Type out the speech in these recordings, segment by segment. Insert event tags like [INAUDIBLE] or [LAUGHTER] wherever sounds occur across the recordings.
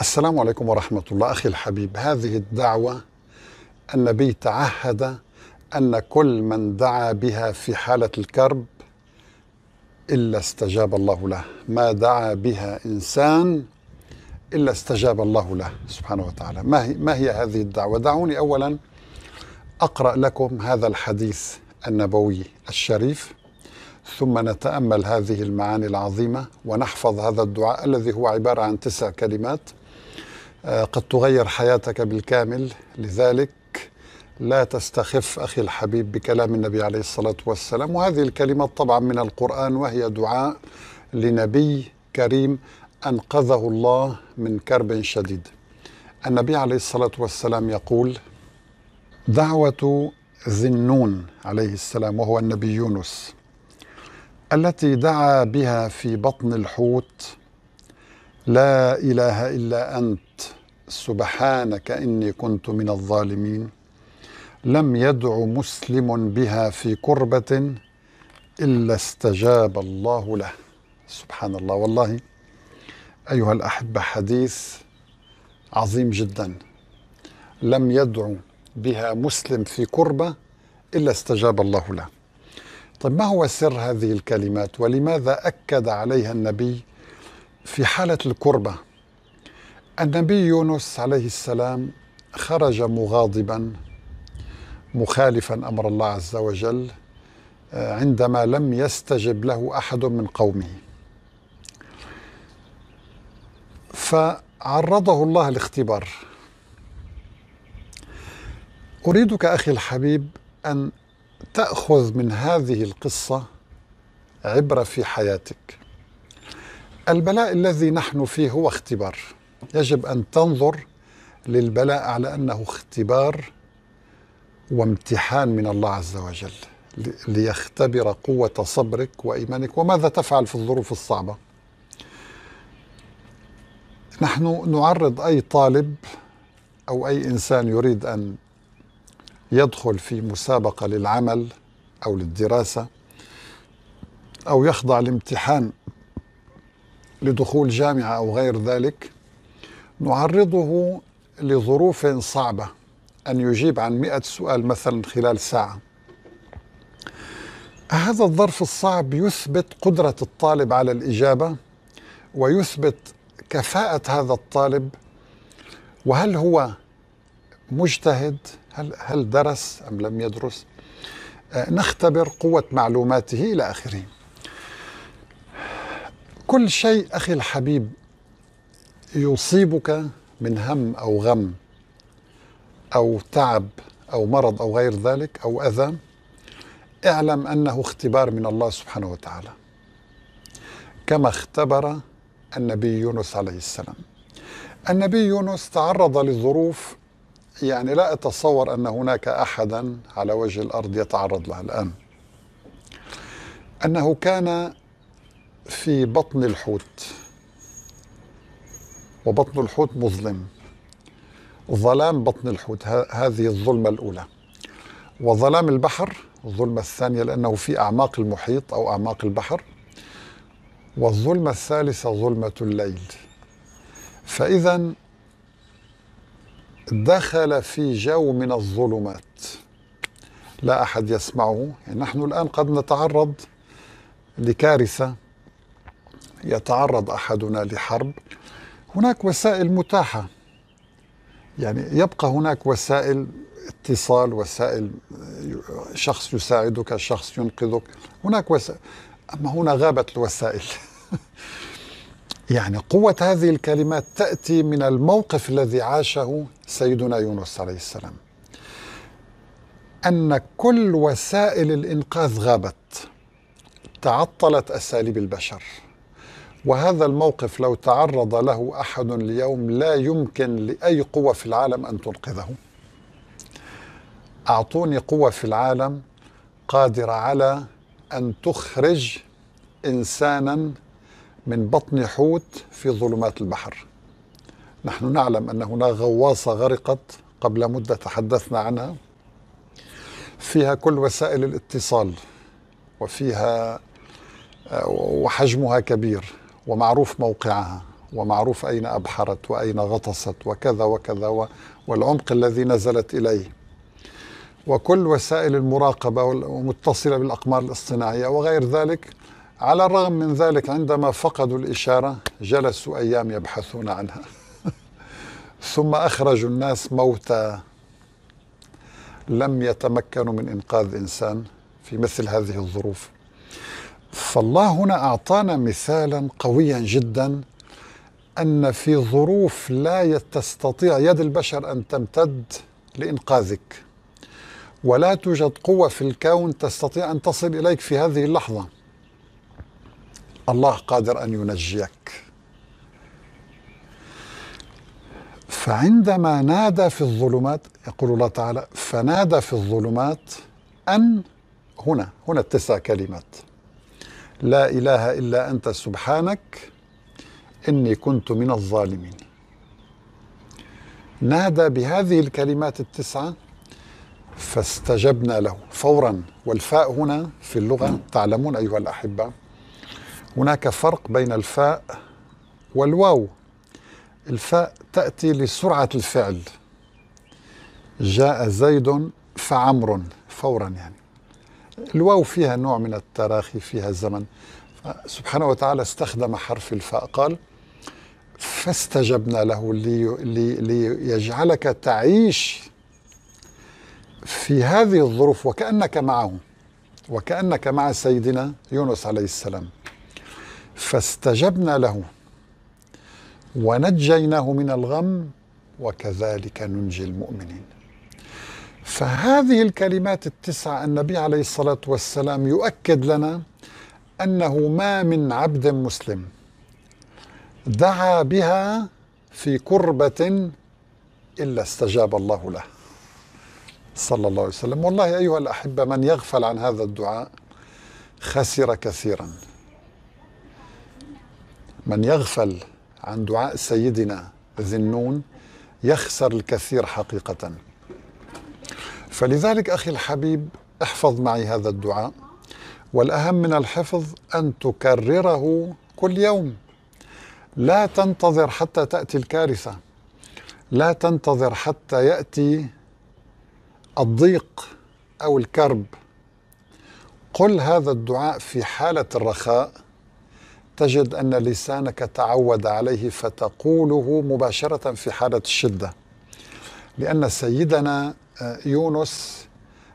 السلام عليكم ورحمة الله أخي الحبيب هذه الدعوة النبي تعهد أن كل من دعا بها في حالة الكرب إلا استجاب الله له ما دعا بها إنسان إلا استجاب الله له سبحانه وتعالى ما هي, ما هي هذه الدعوة دعوني أولا أقرأ لكم هذا الحديث النبوي الشريف ثم نتأمل هذه المعاني العظيمة ونحفظ هذا الدعاء الذي هو عبارة عن تسع كلمات آه، قد تغير حياتك بالكامل لذلك لا تستخف اخي الحبيب بكلام النبي عليه الصلاه والسلام وهذه الكلمات طبعا من القران وهي دعاء لنبي كريم انقذه الله من كرب شديد. النبي عليه الصلاه والسلام يقول: دعوه ذنون عليه السلام وهو النبي يونس التي دعا بها في بطن الحوت لا اله الا انت سبحانك اني كنت من الظالمين لم يدع مسلم بها في كربه الا استجاب الله له سبحان الله والله ايها الاحبه حديث عظيم جدا لم يدعو بها مسلم في كربه الا استجاب الله له طيب ما هو سر هذه الكلمات ولماذا اكد عليها النبي في حالة الكربة النبي يونس عليه السلام خرج مغاضبا مخالفا أمر الله عز وجل آه، عندما لم يستجب له أحد من قومه فعرضه الله لاختبار أريدك أخي الحبيب أن تأخذ من هذه القصة عبرة في حياتك البلاء الذي نحن فيه هو اختبار يجب ان تنظر للبلاء على انه اختبار وامتحان من الله عز وجل ليختبر قوه صبرك وايمانك وماذا تفعل في الظروف الصعبه نحن نعرض اي طالب او اي انسان يريد ان يدخل في مسابقه للعمل او للدراسه او يخضع لامتحان لدخول جامعة أو غير ذلك نعرضه لظروف صعبة أن يجيب عن مئة سؤال مثلا خلال ساعة هذا الظرف الصعب يثبت قدرة الطالب على الإجابة ويثبت كفاءة هذا الطالب وهل هو مجتهد هل, هل درس أم لم يدرس آه، نختبر قوة معلوماته إلى آخره كل شيء أخي الحبيب يصيبك من هم أو غم أو تعب أو مرض أو غير ذلك أو أذى اعلم أنه اختبار من الله سبحانه وتعالى كما اختبر النبي يونس عليه السلام النبي يونس تعرض لظروف يعني لا أتصور أن هناك أحدا على وجه الأرض يتعرض لها الآن أنه كان في بطن الحوت وبطن الحوت مظلم ظلام بطن الحوت هذه الظلمة الأولى وظلام البحر الظلمة الثانية لأنه في أعماق المحيط أو أعماق البحر والظلمة الثالثة ظلمة الليل فإذا دخل في جو من الظلمات لا أحد يسمعه يعني نحن الآن قد نتعرض لكارثة يتعرض احدنا لحرب هناك وسائل متاحه يعني يبقى هناك وسائل اتصال وسائل شخص يساعدك شخص ينقذك هناك وسائل أما هنا غابت الوسائل [LAUGHS] يعني قوة هذه الكلمات تأتي من الموقف الذي عاشه سيدنا يونس عليه السلام أن كل وسائل الإنقاذ غابت تعطلت أساليب البشر وهذا الموقف لو تعرض له احد اليوم لا يمكن لاي قوه في العالم ان تنقذه اعطوني قوه في العالم قادره على ان تخرج انسانا من بطن حوت في ظلمات البحر نحن نعلم ان هناك غواصه غرقت قبل مده تحدثنا عنها فيها كل وسائل الاتصال وفيها آه، وحجمها كبير ومعروف موقعها ومعروف أين أبحرت وأين غطست وكذا وكذا والعمق الذي نزلت إليه وكل وسائل المراقبة ومتصلة بالأقمار الاصطناعية وغير ذلك على الرغم من ذلك عندما فقدوا الإشارة جلسوا أيام يبحثون عنها [LAUGHS] ثم أخرجوا الناس موتى لم يتمكنوا من إنقاذ إنسان في مثل هذه الظروف فالله هنا أعطانا مثالا قويا جدا أن في ظروف لا تستطيع يد البشر أن تمتد لإنقاذك ولا توجد قوة في الكون تستطيع أن تصل إليك في هذه اللحظة الله قادر أن ينجيك فعندما نادى في الظلمات يقول الله تعالى فنادى في الظلمات أن هنا هنا التسع كلمات لا إله إلا أنت سبحانك إني كنت من الظالمين نادى بهذه الكلمات التسعة فاستجبنا له فورا والفاء هنا في اللغة تعلمون أيها الأحبة هناك فرق بين الفاء والواو الفاء تأتي لسرعة الفعل جاء زيد فعمر فورا يعني الواو فيها نوع من التراخي فيها الزمن سبحانه وتعالى استخدم حرف الفاء قال فاستجبنا له لي لي ليجعلك تعيش في هذه الظروف وكأنك معه وكأنك مع سيدنا يونس عليه السلام فاستجبنا له ونجيناه من الغم وكذلك ننجي المؤمنين فهذه الكلمات التسعة النبي عليه الصلاة والسلام يؤكد لنا أنه ما من عبد مسلم دعا بها في كربة إلا استجاب الله له صلى الله عليه وسلم والله أيها الأحبة من يغفل عن هذا الدعاء خسر كثيرا من يغفل عن دعاء سيدنا ذي النون يخسر الكثير حقيقة فلذلك أخي الحبيب احفظ معي هذا الدعاء والأهم من الحفظ أن تكرره كل يوم لا تنتظر حتى تأتي الكارثة لا تنتظر حتى يأتي الضيق أو الكرب قل هذا الدعاء في حالة الرخاء تجد أن لسانك تعود عليه فتقوله مباشرة في حالة الشدة لأن سيدنا يونس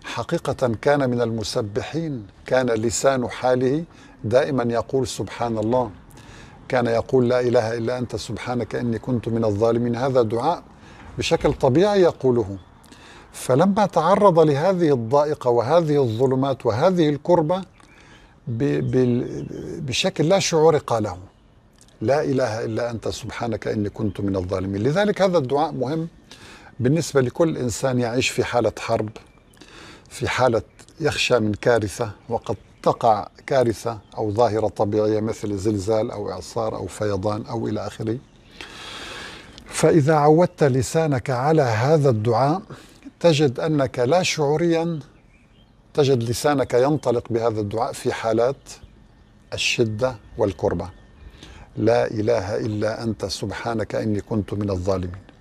حقيقة كان من المسبحين كان لسان حاله دائما يقول سبحان الله كان يقول لا إله إلا أنت سبحانك إني كنت من الظالمين هذا دعاء بشكل طبيعي يقوله فلما تعرض لهذه الضائقة وهذه الظلمات وهذه الكربة بشكل لا شعور قاله لا إله إلا أنت سبحانك إني كنت من الظالمين لذلك هذا الدعاء مهم بالنسبة لكل إنسان يعيش في حالة حرب في حالة يخشى من كارثة وقد تقع كارثة أو ظاهرة طبيعية مثل زلزال أو إعصار أو فيضان أو إلى آخره فإذا عودت لسانك على هذا الدعاء تجد أنك لا شعوريا تجد لسانك ينطلق بهذا الدعاء في حالات الشدة والكربة لا إله إلا أنت سبحانك إني كنت من الظالمين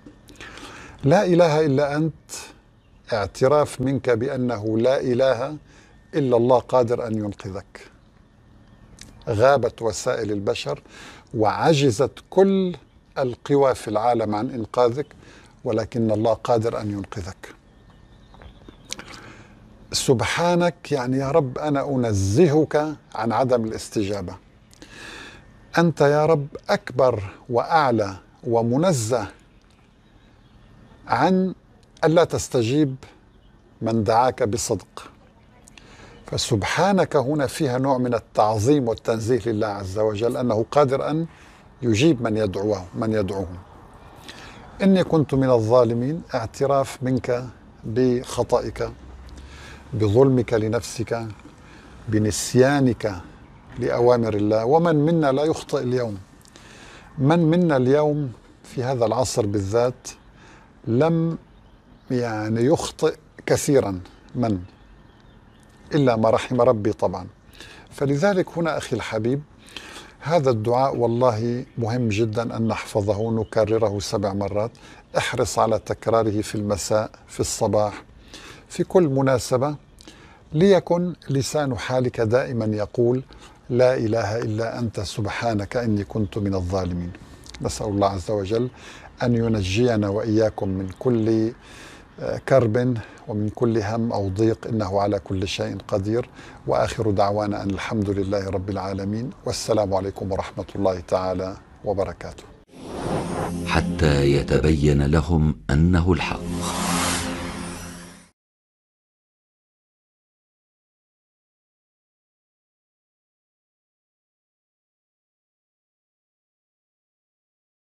لا إله إلا أنت اعتراف منك بأنه لا إله إلا الله قادر أن ينقذك غابت وسائل البشر وعجزت كل القوى في العالم عن إنقاذك ولكن الله قادر أن ينقذك سبحانك يعني يا رب أنا أنزهك عن عدم الاستجابة أنت يا رب أكبر وأعلى ومنزه عن ألا تستجيب من دعاك بصدق فسبحانك هنا فيها نوع من التعظيم والتنزيه لله عز وجل أنه قادر أن يجيب من يدعوه من يدعوه إني كنت من الظالمين اعتراف منك بخطئك بظلمك لنفسك بنسيانك لأوامر الله ومن منا لا يخطئ اليوم من منا اليوم في هذا العصر بالذات لم يعني يخطئ كثيرا من إلا ما رحم ربي طبعا فلذلك هنا أخي الحبيب هذا الدعاء والله مهم جدا أن نحفظه نكرره سبع مرات احرص على تكراره في المساء في الصباح في كل مناسبة ليكن لسان حالك دائما يقول لا إله إلا أنت سبحانك إني كنت من الظالمين نسأل الله عز وجل أن ينجينا وإياكم من كل آه، كرب ومن كل هم أو ضيق إنه على كل شيء قدير وآخر دعوانا أن الحمد لله رب العالمين والسلام عليكم ورحمة الله تعالى وبركاته حتى يتبين لهم أنه الحق